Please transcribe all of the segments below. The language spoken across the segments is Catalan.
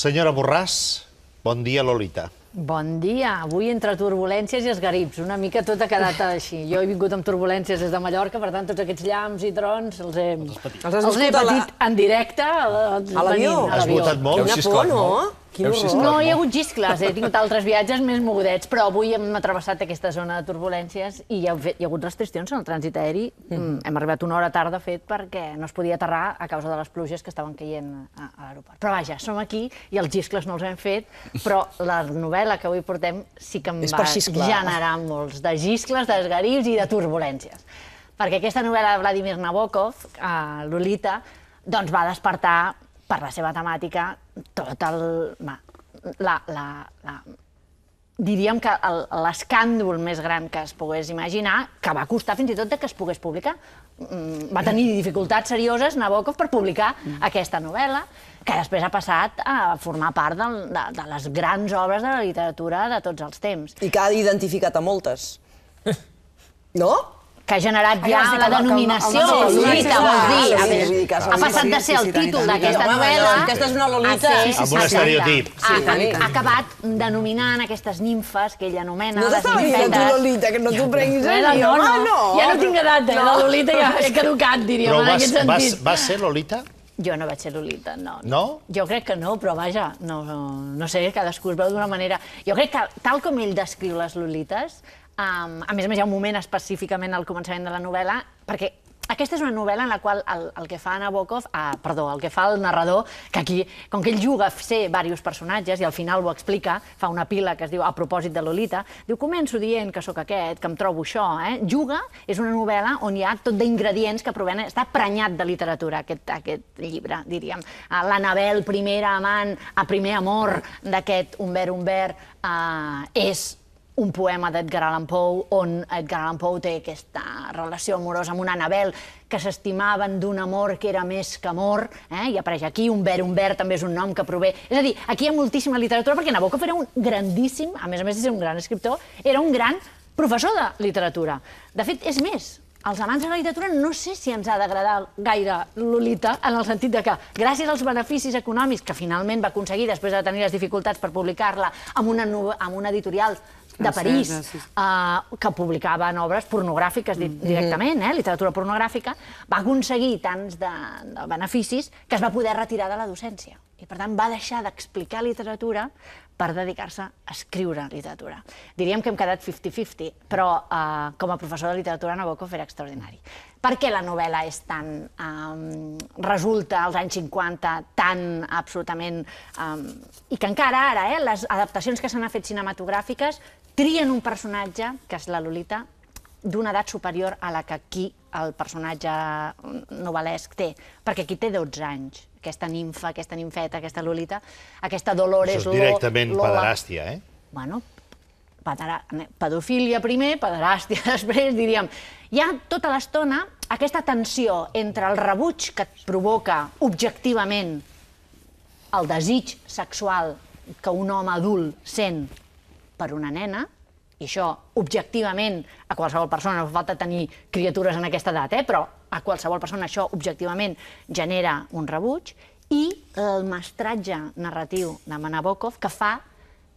Senyora Borràs, bon dia, Lolita. Bon dia. Avui entre turbulències i esgarips. Una mica tot ha quedat així. Jo he vingut amb turbulències des de Mallorca, per tant, tots aquests llams i trons els he, els, els he patit la... en directe. Eh, a l'avió? Has votat molt, Quina no? Molt. Quin horror. No hi ha hagut giscles, eh? he tingut altres viatges més mogudets, però avui hem travessat aquesta zona de turbulències i hi ha, hi ha hagut restriccions en el trànsit aeri. Mm. mm hem arribat una hora tarda, fet, perquè no es podia aterrar a causa de les pluges que estaven caient a, a l'aeroport. Però vaja, som aquí i els giscles no els hem fet, però la novel·la que avui portem sí que em És va generar molts de giscles, d'esgarius i de turbulències. Perquè aquesta novel·la de Vladimir Nabokov, uh, Lolita, doncs va despertar per la seva temàtica, tot el... Va, La, la, la, diríem que l'escàndol més gran que es pogués imaginar, que va costar fins i tot que es pogués publicar. Mm, va tenir dificultats serioses Nabokov per publicar mm. aquesta novel·la, que després ha passat a formar part de, de, de les grans obres de la literatura de tots els temps. I que ha identificat a moltes. No? que ha generat ja la denominació Lolita, vols dir. Ha passat de ser el títol d'aquesta novel·la... Aquesta és una Lolita. Amb un estereotip. Ha acabat denominant aquestes nimfes que ell anomena No t'està No a tu Lolita, que no t'ho prenguis en no, no. Ja no tinc edat, la Lolita ja he caducat, diríem, en aquest sentit. Va ser Lolita? Jo no vaig ser Lolita, no. No? Jo crec que no, però vaja, no, no, no sé, cadascú es veu d'una manera... Jo crec que, tal com ell descriu les Lolites, Um, a més a més, hi ha un moment específicament al començament de la novel·la, perquè aquesta és una novel·la en la qual el, el que fa Nabokov, ah, perdó, el que fa el narrador, que aquí, com que ell juga a ser diversos personatges i al final ho explica, fa una pila que es diu A propòsit de Lolita, diu, començo dient que sóc aquest, que em trobo això, eh? Juga és una novel·la on hi ha tot d'ingredients que provenen, està prenyat de literatura, aquest, aquest llibre, diríem. Ah, L'Anabel, primera amant, a primer amor d'aquest Humbert Humbert, eh, ah, és un poema d'Edgar Allan Poe, on Edgar Allan Poe té aquesta relació amorosa amb una Anabel que s'estimaven d'un amor que era més que amor, eh? i apareix aquí, un ver, un ver també és un nom que prové... És a dir, aquí hi ha moltíssima literatura, perquè Nabokov era un grandíssim, a més a més de ser un gran escriptor, era un gran professor de literatura. De fet, és més, els amants de la literatura no sé si ens ha d'agradar gaire Lolita, en el sentit de que gràcies als beneficis econòmics que finalment va aconseguir després de tenir les dificultats per publicar-la amb, una, amb una editorial de París, eh, que publicaven obres pornogràfiques mm-hmm. directament, eh, literatura pornogràfica, va aconseguir tants de beneficis que es va poder retirar de la docència i per tant va deixar d'explicar literatura per dedicar-se a escriure literatura. Diríem que hem quedat 50-50, però eh, com a professor de literatura Nabokov era extraordinari. Per què la novel·la és tan... um, resulta als anys 50 tan absolutament... Um, I que encara ara, eh, les adaptacions que s'han fet cinematogràfiques trien un personatge, que és la Lolita, d'una edat superior a la que aquí el personatge novel·lesc té, perquè aquí té 12 anys, aquesta ninfa, aquesta ninfeta, aquesta Lolita, aquesta Dolores... Això és directament Lola. pederàstia, eh? Bueno, pedera... pedofília primer, pederàstia després, diríem. Hi ha tota l'estona aquesta tensió entre el rebuig que et provoca objectivament el desig sexual que un home adult sent per una nena, i això, objectivament, a qualsevol persona, no fa falta tenir criatures en aquesta edat, eh? però a qualsevol persona això, objectivament, genera un rebuig, i el mestratge narratiu de Manabokov, que fa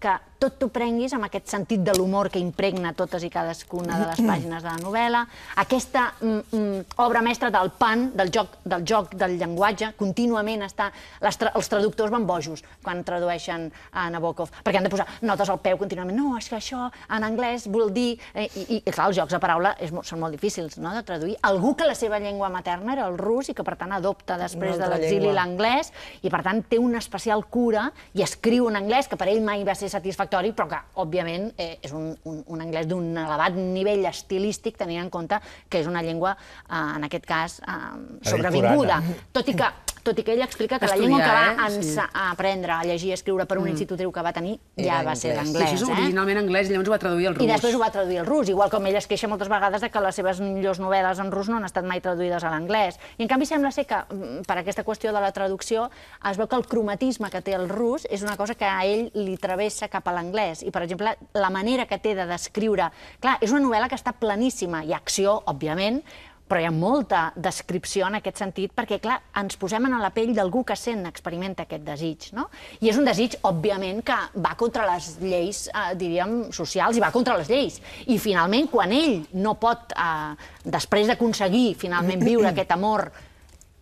que tot t'ho prenguis amb aquest sentit de l'humor que impregna totes i cadascuna de les mm. pàgines de la novel·la, aquesta mm, mm, obra mestra del pan, del joc del, joc, del llenguatge, contínuament està... els traductors van bojos quan tradueixen a Nabokov, perquè han de posar notes al peu contínuament. No, és que això en anglès vol dir... Eh, i, clar, els jocs de paraula són molt difícils no, de traduir. Algú que la seva llengua materna era el rus i que, per tant, adopta després de l'exili l'anglès i, per tant, té una especial cura i escriu en anglès, que per ell mai va ser satisfactori, però que, òbviament, eh, és un, un, un anglès d'un elevat nivell estilístic, tenint en compte que és una llengua, eh, en aquest cas, eh, sobrevinguda. Tot i que tot i que ella explica que la llengua que va eh? aprendre a llegir i escriure per un mm. institut que va tenir ja va ser d'anglès. Això és eh? originalment anglès i llavors ho va traduir al rus. I després ho va traduir al rus, igual com ella es queixa moltes vegades de que les seves millors novel·les en rus no han estat mai traduïdes a l'anglès. I en canvi sembla ser que, mm, per aquesta qüestió de la traducció, es veu que el cromatisme que té el rus és una cosa que a ell li travessa cap a l'anglès. I, per exemple, la manera que té de descriure... Clar, és una novel·la que està planíssima, hi ha acció, òbviament, però hi ha molta descripció en aquest sentit, perquè, clar, ens posem en la pell d'algú que sent, experimenta aquest desig, no? I és un desig, òbviament, que va contra les lleis, eh, diríem, socials, i va contra les lleis. I, finalment, quan ell no pot, eh, després d'aconseguir, finalment, viure aquest amor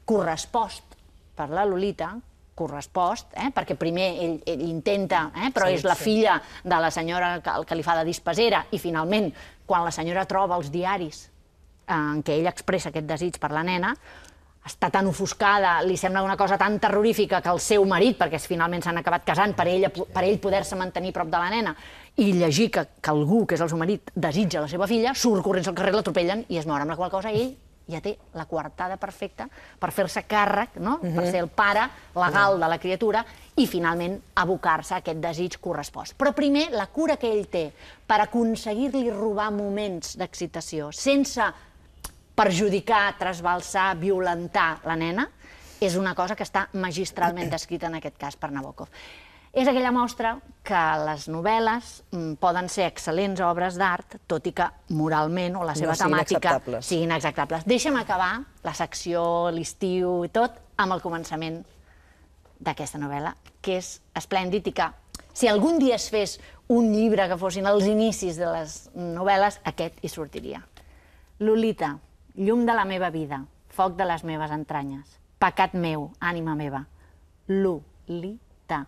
correspost per la Lolita, correspost, eh? perquè primer ell, ell intenta, eh? però sí, és la sí. filla de la senyora que, que li fa de dispesera, i finalment, quan la senyora troba els diaris en què ell expressa aquest desig per la nena, està tan ofuscada, li sembla una cosa tan terrorífica que el seu marit, perquè finalment s'han acabat casant, per ell, per ell poder-se mantenir prop de la nena, i llegir que, que algú, que és el seu marit, desitja la seva filla, surt corrents al carrer, l'atropellen i es mor, amb la qual cosa ell ja té la coartada perfecta per fer-se càrrec, no? Uh mhm. -huh. per ser el pare legal de la criatura i finalment abocar-se a aquest desig correspost. Però primer, la cura que ell té per aconseguir-li robar moments d'excitació, sense perjudicar, trasbalsar, violentar la nena, és una cosa que està magistralment descrita en aquest cas per Nabokov. És aquella mostra que les novel·les mm, poden ser excel·lents obres d'art, tot i que moralment o la seva no, temàtica siguin inacceptables. Deixa'm acabar la secció, l'estiu i tot, amb el començament d'aquesta novel·la, que és esplèndid i que si algun dia es fes un llibre que fossin els inicis de les novel·les, aquest hi sortiria. Lolita, llum de la meva vida, foc de les meves entranyes, pecat meu, ànima meva, l'ulita,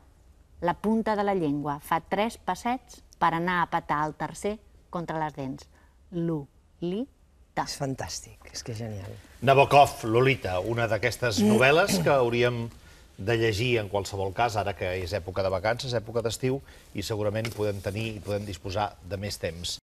la punta de la llengua, fa tres passets per anar a petar el tercer contra les dents, L'ulita. És fantàstic, és que és genial. Nabokov, Lolita, una d'aquestes novel·les que hauríem de llegir en qualsevol cas, ara que és època de vacances, època d'estiu, i segurament podem tenir i podem disposar de més temps.